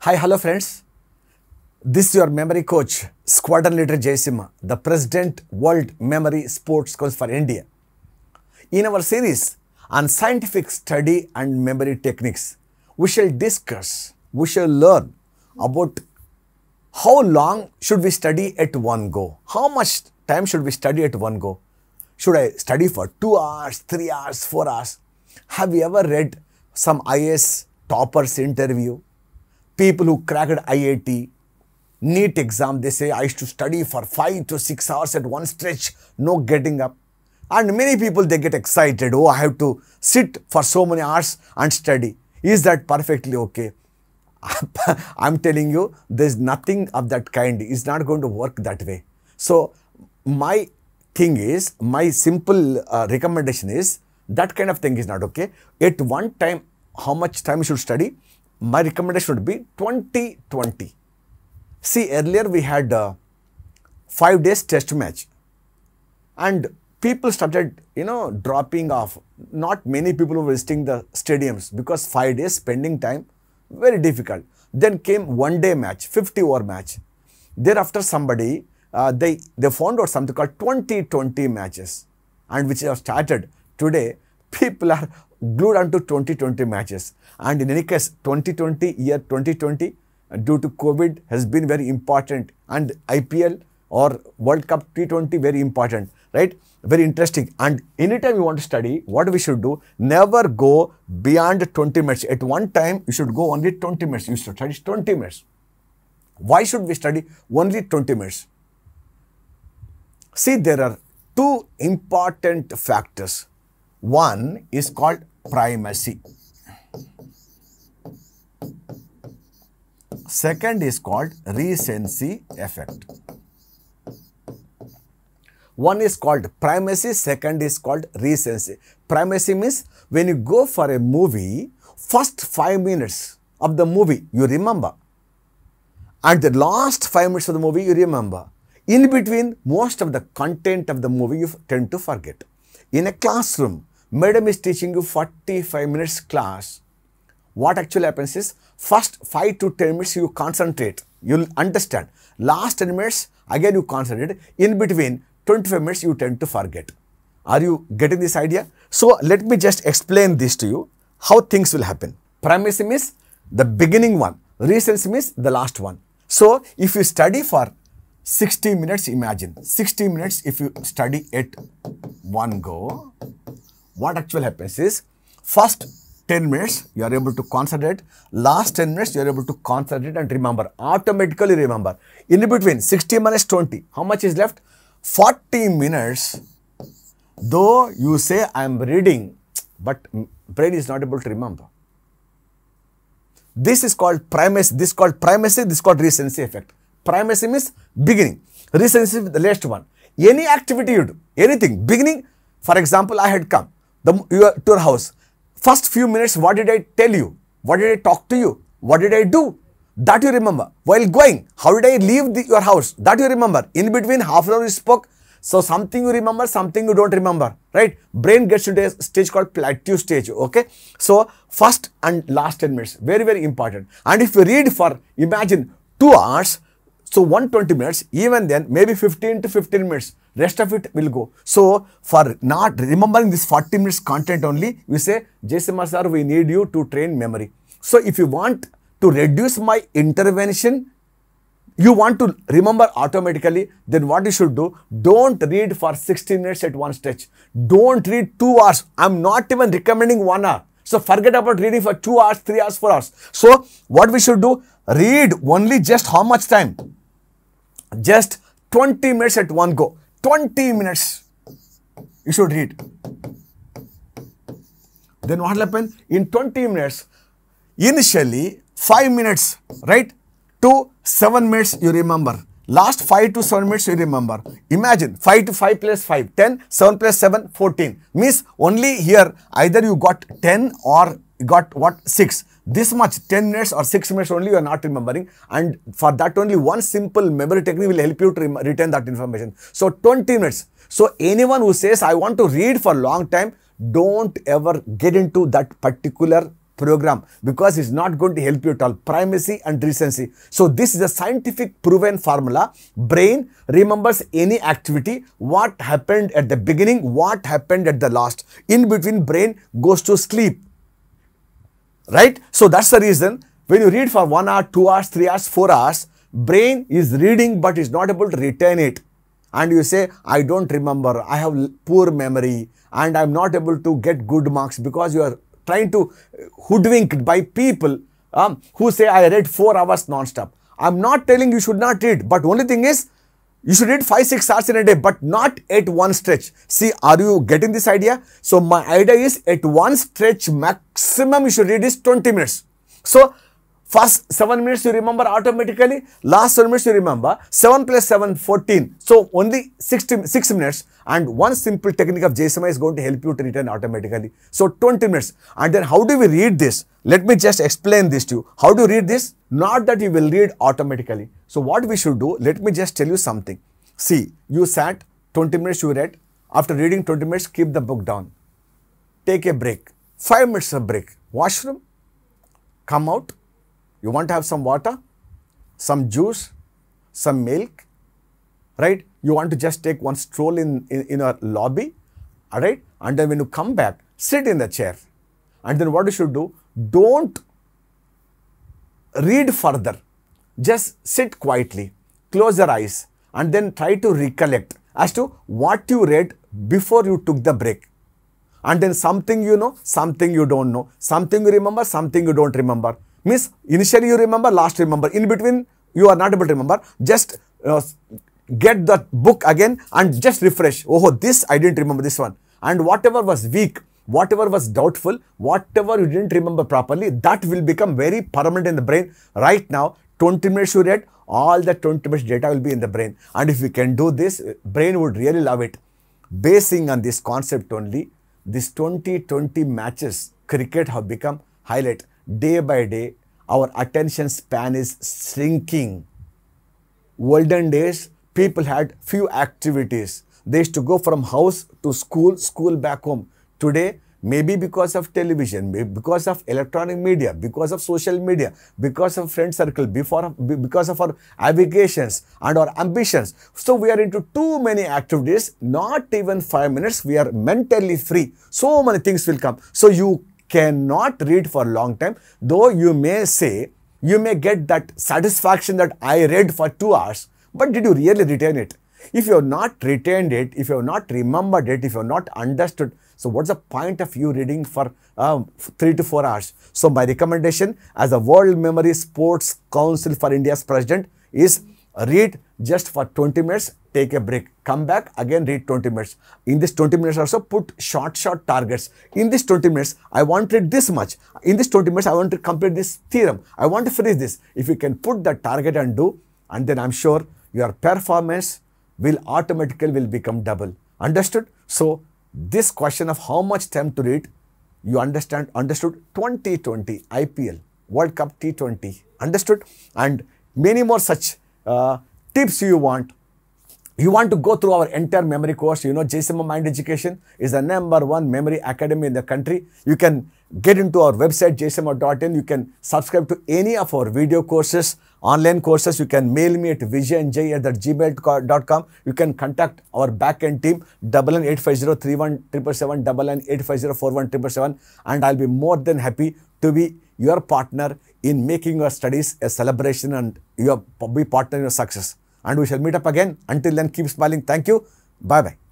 Hi, hello friends. This is your memory coach, Squadron Leader Simha, the President World Memory Sports Coach for India. In our series on scientific study and memory techniques, we shall discuss, we shall learn about how long should we study at one go? How much time should we study at one go? Should I study for 2 hours, 3 hours, 4 hours? Have you ever read some IS toppers interview people who cracked IIT, neat exam, they say, I used to study for five to six hours at one stretch, no getting up. And many people, they get excited. Oh, I have to sit for so many hours and study. Is that perfectly okay? I'm telling you, there's nothing of that kind. It's not going to work that way. So, my thing is, my simple uh, recommendation is that kind of thing is not okay. At one time, how much time you should study? my recommendation would be 2020. See, earlier we had a uh, five days test match and people started, you know, dropping off. Not many people were visiting the stadiums because five days spending time, very difficult. Then came one day match, 50 over match. Thereafter, somebody, uh, they, they found out something called 2020 matches and which have started today. People are glued onto 2020 matches. And in any case, 2020 year 2020 due to COVID has been very important and IPL or World Cup T20 very important, right? Very interesting. And anytime you want to study, what we should do, never go beyond 20 minutes. At one time, you should go only 20 minutes. You should study 20 minutes. Why should we study only 20 minutes? See, there are two important factors. One is called primacy. Second is called recency effect. One is called primacy, second is called recency. Primacy means when you go for a movie, first five minutes of the movie you remember. And the last five minutes of the movie you remember. In between, most of the content of the movie you tend to forget. In a classroom, Madam is teaching you 45 minutes class. What actually happens is first 5 to 10 minutes you concentrate. You'll understand. Last 10 minutes again you concentrate. In between 25 minutes you tend to forget. Are you getting this idea? So let me just explain this to you. How things will happen. Premise means the beginning one. Recent means the last one. So if you study for 60 minutes, imagine 60 minutes if you study at one go, what actually happens is first 10 minutes you are able to concentrate last 10 minutes you are able to concentrate and remember automatically remember in between 60 minus 20 how much is left 40 minutes though you say i am reading but brain is not able to remember this is called primacy this called primacy this called recency effect primacy means beginning recency the last one any activity you do anything beginning for example i had come the, your, to your house. First few minutes, what did I tell you? What did I talk to you? What did I do? That you remember. While going, how did I leave the, your house? That you remember. In between, half an hour you spoke. So something you remember, something you don't remember, right? Brain gets into a stage called plateau stage, okay? So first and last 10 minutes, very, very important. And if you read for, imagine, two hours, so 120 minutes, even then maybe 15 to 15 minutes, rest of it will go. So for not remembering this 40 minutes content only, we say, JSMR sir, we need you to train memory. So if you want to reduce my intervention, you want to remember automatically, then what you should do, don't read for 60 minutes at one stretch. Don't read 2 hours. I'm not even recommending 1 hour. So forget about reading for 2 hours, 3 hours, 4 hours. So what we should do, read only just how much time? just 20 minutes at one go 20 minutes you should read then what will happen in 20 minutes initially 5 minutes right to 7 minutes you remember last 5 to 7 minutes you remember imagine 5 to 5 plus 5 10 7 plus 7 14 means only here either you got 10 or got what 6 this much 10 minutes or 6 minutes only you are not remembering and for that only one simple memory technique will help you to retain that information so 20 minutes so anyone who says i want to read for long time don't ever get into that particular program because it's not going to help you at all primacy and recency so this is a scientific proven formula brain remembers any activity what happened at the beginning what happened at the last in between brain goes to sleep right? So that's the reason when you read for 1 hour, 2 hours, 3 hours, 4 hours, brain is reading but is not able to retain it. And you say, I don't remember, I have poor memory and I'm not able to get good marks because you are trying to uh, hoodwink by people um, who say I read 4 hours non-stop. I'm not telling you should not read but only thing is you should read 5 6 hours in a day, but not at one stretch. See, are you getting this idea? So, my idea is at one stretch, maximum you should read is 20 minutes. So, First 7 minutes you remember automatically, last 7 minutes you remember, 7 plus 7, 14. So only sixteen 6 minutes and one simple technique of JSMI is going to help you to return automatically. So 20 minutes and then how do we read this? Let me just explain this to you. How do you read this? Not that you will read automatically. So what we should do, let me just tell you something. See, you sat 20 minutes you read, after reading 20 minutes keep the book down. Take a break, 5 minutes of break, washroom, come out, you want to have some water, some juice, some milk, right? You want to just take one stroll in, in, in lobby, all right? And then when you come back, sit in the chair. And then what you should do, don't read further. Just sit quietly, close your eyes, and then try to recollect as to what you read before you took the break. And then something you know, something you don't know, something you remember, something you don't remember. Means initially you remember, last remember. In between, you are not able to remember. Just uh, get the book again and just refresh. Oh, this I didn't remember this one. And whatever was weak, whatever was doubtful, whatever you didn't remember properly, that will become very permanent in the brain. Right now, 20 minutes you read, all the 20 minutes data will be in the brain. And if we can do this, brain would really love it. Basing on this concept only, this 2020 matches cricket have become highlight day by day, our attention span is shrinking. Olden days, people had few activities. They used to go from house to school, school back home. Today, maybe because of television, because of electronic media, because of social media, because of friend circle, before, because of our avocations and our ambitions. So we are into too many activities, not even five minutes. We are mentally free. So many things will come. So you cannot read for a long time, though you may say, you may get that satisfaction that I read for two hours, but did you really retain it? If you have not retained it, if you have not remembered it, if you have not understood, so what's the point of you reading for um, three to four hours? So my recommendation as the World Memory Sports Council for India's president is read just for 20 minutes take a break, come back, again read 20 minutes. In this 20 minutes also put short, short targets. In this 20 minutes, I want to read this much. In this 20 minutes, I want to complete this theorem. I want to finish this. If you can put the target and do, and then I'm sure your performance will automatically will become double. Understood? So this question of how much time to read, you understand, understood 2020 IPL, World Cup T20, understood? And many more such uh, tips you want, you want to go through our entire memory course, you know, JSMO Mind Education is the number one memory academy in the country. You can get into our website, jsma.in. You can subscribe to any of our video courses, online courses. You can mail me at vijayanjay at gmail.com. You can contact our backend team, 850-31777, 850-41777. And I'll be more than happy to be your partner in making your studies a celebration and your, be partner in your success and we shall meet up again. Until then, keep smiling. Thank you. Bye bye.